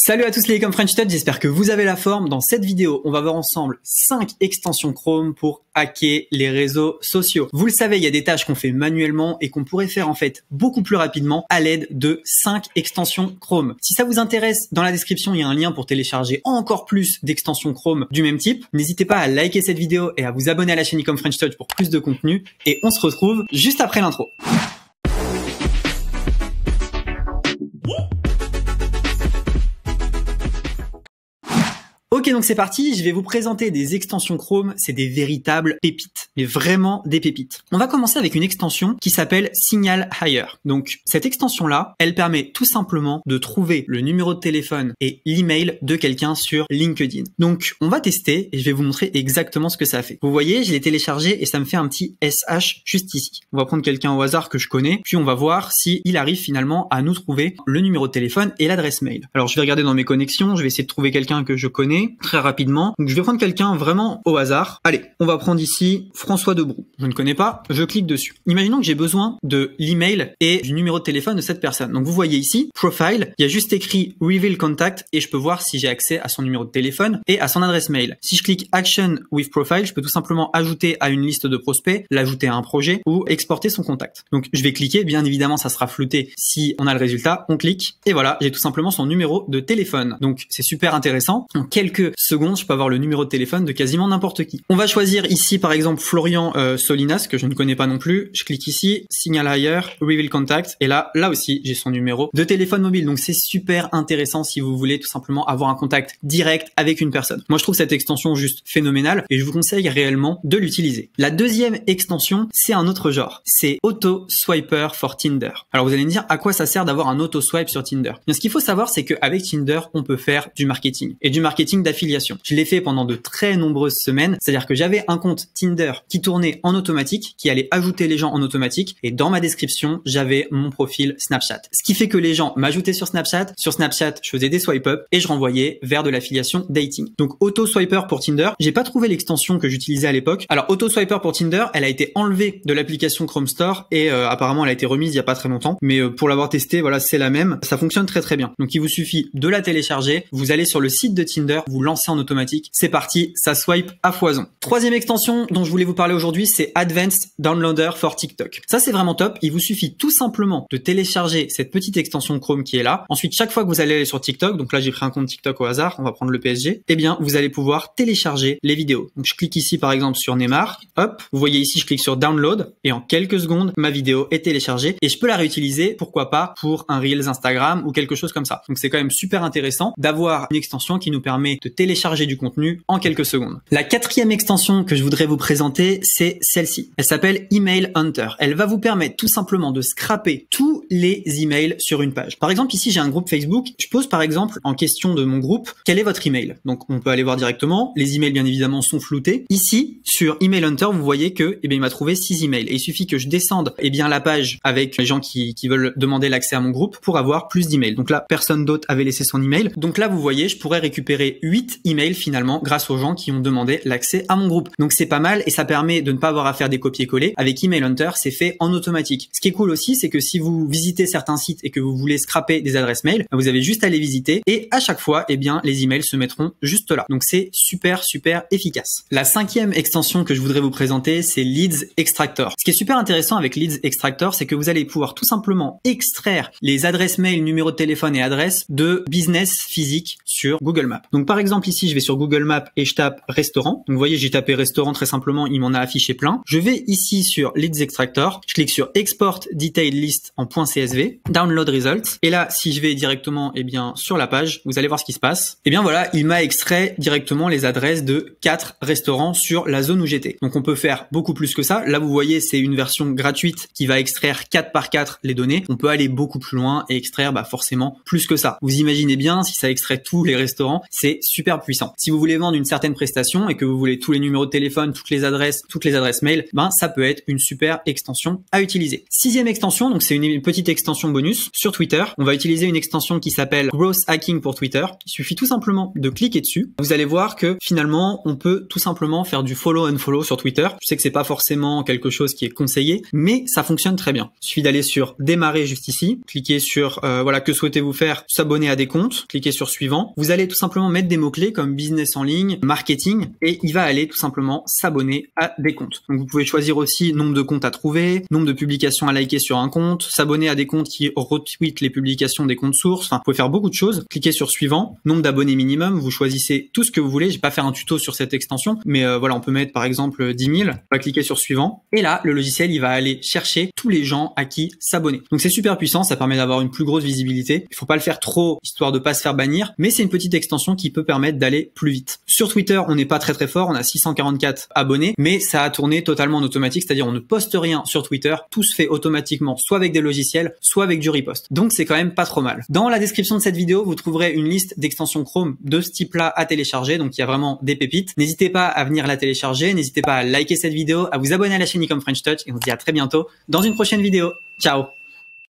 Salut à tous les comme French j'espère que vous avez la forme. Dans cette vidéo, on va voir ensemble 5 extensions Chrome pour hacker les réseaux sociaux. Vous le savez, il y a des tâches qu'on fait manuellement et qu'on pourrait faire en fait beaucoup plus rapidement à l'aide de 5 extensions Chrome. Si ça vous intéresse, dans la description, il y a un lien pour télécharger encore plus d'extensions Chrome du même type. N'hésitez pas à liker cette vidéo et à vous abonner à la chaîne Ecom French Touch pour plus de contenu et on se retrouve juste après l'intro. donc c'est parti, je vais vous présenter des extensions Chrome, c'est des véritables pépites, mais vraiment des pépites. On va commencer avec une extension qui s'appelle Signal Higher. Donc cette extension-là, elle permet tout simplement de trouver le numéro de téléphone et l'email de quelqu'un sur LinkedIn. Donc on va tester et je vais vous montrer exactement ce que ça fait. Vous voyez, je l'ai téléchargé et ça me fait un petit SH juste ici. On va prendre quelqu'un au hasard que je connais, puis on va voir si arrive finalement à nous trouver le numéro de téléphone et l'adresse mail. Alors je vais regarder dans mes connexions, je vais essayer de trouver quelqu'un que je connais très rapidement. Donc je vais prendre quelqu'un vraiment au hasard. Allez, on va prendre ici François Debroux. Je ne connais pas, je clique dessus. Imaginons que j'ai besoin de l'email et du numéro de téléphone de cette personne. Donc vous voyez ici, profile, il y a juste écrit reveal contact et je peux voir si j'ai accès à son numéro de téléphone et à son adresse mail. Si je clique action with profile, je peux tout simplement ajouter à une liste de prospects, l'ajouter à un projet ou exporter son contact. Donc je vais cliquer, bien évidemment ça sera flouté si on a le résultat, on clique et voilà, j'ai tout simplement son numéro de téléphone. Donc c'est super intéressant. En quelques seconde, je peux avoir le numéro de téléphone de quasiment n'importe qui. On va choisir ici par exemple Florian euh, Solinas que je ne connais pas non plus. Je clique ici, signal ailleurs, reveal contact et là là aussi j'ai son numéro de téléphone mobile. Donc c'est super intéressant si vous voulez tout simplement avoir un contact direct avec une personne. Moi je trouve cette extension juste phénoménale et je vous conseille réellement de l'utiliser. La deuxième extension, c'est un autre genre. C'est auto swiper for Tinder. Alors vous allez me dire à quoi ça sert d'avoir un auto swipe sur Tinder Bien, ce qu'il faut savoir c'est qu'avec Tinder, on peut faire du marketing et du marketing d'affiliation affiliation. Je l'ai fait pendant de très nombreuses semaines, c'est-à-dire que j'avais un compte Tinder qui tournait en automatique, qui allait ajouter les gens en automatique, et dans ma description, j'avais mon profil Snapchat. Ce qui fait que les gens m'ajoutaient sur Snapchat, sur Snapchat, je faisais des swipe up et je renvoyais vers de l'affiliation dating. Donc auto swiper pour Tinder, j'ai pas trouvé l'extension que j'utilisais à l'époque. Alors auto swiper pour Tinder, elle a été enlevée de l'application Chrome Store et euh, apparemment elle a été remise il y a pas très longtemps, mais euh, pour l'avoir testé, voilà, c'est la même, ça fonctionne très très bien. Donc il vous suffit de la télécharger, vous allez sur le site de Tinder, vous lancer en automatique. C'est parti, ça swipe à foison. Troisième extension dont je voulais vous parler aujourd'hui, c'est Advanced Downloader for TikTok. Ça, c'est vraiment top. Il vous suffit tout simplement de télécharger cette petite extension Chrome qui est là. Ensuite, chaque fois que vous allez aller sur TikTok, donc là, j'ai pris un compte TikTok au hasard, on va prendre le PSG, eh bien, vous allez pouvoir télécharger les vidéos. Donc, je clique ici, par exemple, sur Neymar. Hop, vous voyez ici, je clique sur Download et en quelques secondes, ma vidéo est téléchargée et je peux la réutiliser, pourquoi pas, pour un Reels Instagram ou quelque chose comme ça. Donc, c'est quand même super intéressant d'avoir une extension qui nous permet de télécharger du contenu en quelques secondes. La quatrième extension que je voudrais vous présenter, c'est celle-ci. Elle s'appelle Email Hunter. Elle va vous permettre tout simplement de scraper tous les emails sur une page. Par exemple, ici, j'ai un groupe Facebook. Je pose par exemple en question de mon groupe, quel est votre email? Donc, on peut aller voir directement. Les emails, bien évidemment, sont floutés. Ici, sur Email Hunter, vous voyez que, eh bien, il m'a trouvé 6 emails. Et il suffit que je descende, eh bien, la page avec les gens qui, qui veulent demander l'accès à mon groupe pour avoir plus d'emails. Donc là, personne d'autre avait laissé son email. Donc là, vous voyez, je pourrais récupérer 8 email finalement grâce aux gens qui ont demandé l'accès à mon groupe. Donc c'est pas mal et ça permet de ne pas avoir à faire des copier-coller. Avec Email Hunter, c'est fait en automatique. Ce qui est cool aussi, c'est que si vous visitez certains sites et que vous voulez scraper des adresses mail, bah, vous avez juste à les visiter et à chaque fois, eh bien, les emails se mettront juste là. Donc c'est super, super efficace. La cinquième extension que je voudrais vous présenter, c'est Leads Extractor. Ce qui est super intéressant avec Leads Extractor, c'est que vous allez pouvoir tout simplement extraire les adresses mail, numéro de téléphone et adresses de business physique sur Google Maps. Donc par exemple, ici, je vais sur Google Maps et je tape restaurant. Donc vous voyez, j'ai tapé restaurant très simplement, il m'en a affiché plein. Je vais ici sur Leads Extractor, je clique sur Export Detailed List en .csv, Download Results. Et là, si je vais directement et eh bien, sur la page, vous allez voir ce qui se passe. Et eh bien voilà, il m'a extrait directement les adresses de quatre restaurants sur la zone où j'étais. Donc on peut faire beaucoup plus que ça. Là, vous voyez, c'est une version gratuite qui va extraire 4 par 4 les données. On peut aller beaucoup plus loin et extraire bah, forcément plus que ça. Vous imaginez bien, si ça extrait tous les restaurants, c'est super puissant. Si vous voulez vendre une certaine prestation et que vous voulez tous les numéros de téléphone, toutes les adresses, toutes les adresses mail, ben ça peut être une super extension à utiliser. Sixième extension, donc c'est une petite extension bonus sur Twitter. On va utiliser une extension qui s'appelle Growth Hacking pour Twitter. Il suffit tout simplement de cliquer dessus. Vous allez voir que finalement, on peut tout simplement faire du follow and follow sur Twitter. Je sais que c'est pas forcément quelque chose qui est conseillé, mais ça fonctionne très bien. Il suffit d'aller sur démarrer juste ici, cliquer sur euh, voilà que souhaitez-vous faire, s'abonner à des comptes, cliquez sur suivant. Vous allez tout simplement mettre des mots clés comme business en ligne, marketing, et il va aller tout simplement s'abonner à des comptes. Donc vous pouvez choisir aussi nombre de comptes à trouver, nombre de publications à liker sur un compte, s'abonner à des comptes qui retweetent les publications des comptes sources. Enfin, vous pouvez faire beaucoup de choses. Cliquez sur suivant, nombre d'abonnés minimum, vous choisissez tout ce que vous voulez. Je vais pas faire un tuto sur cette extension, mais euh, voilà, on peut mettre par exemple 10 euh, 000. On va cliquer sur suivant, et là le logiciel il va aller chercher tous les gens à qui s'abonner. Donc c'est super puissant, ça permet d'avoir une plus grosse visibilité. Il faut pas le faire trop histoire de pas se faire bannir, mais c'est une petite extension qui peut permettre d'aller plus vite. Sur Twitter, on n'est pas très très fort, on a 644 abonnés, mais ça a tourné totalement en automatique, c'est-à-dire on ne poste rien sur Twitter, tout se fait automatiquement, soit avec des logiciels, soit avec du repost. Donc c'est quand même pas trop mal. Dans la description de cette vidéo, vous trouverez une liste d'extensions Chrome de ce type-là à télécharger, donc il y a vraiment des pépites. N'hésitez pas à venir la télécharger, n'hésitez pas à liker cette vidéo, à vous abonner à la chaîne Ecom French Touch, et on se dit à très bientôt dans une prochaine vidéo. Ciao